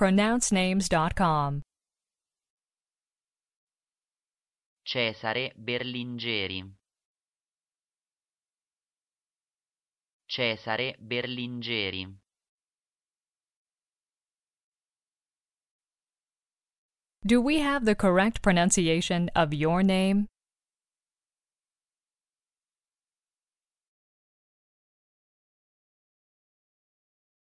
pronouncenames.com. Cesare Berlingeri. Cesare Berlingeri. Do we have the correct pronunciation of your name?